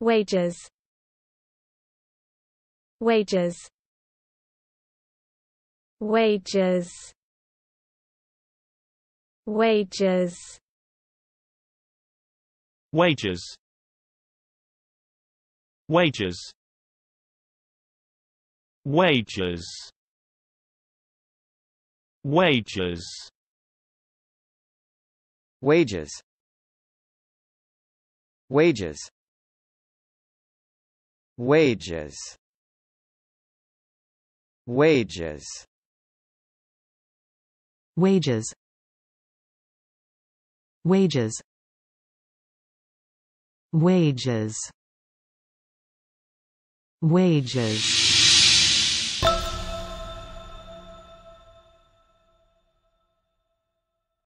wages wages wages wages wages wages wages wages wages wages Wages Wages Wages Wages Wages Wages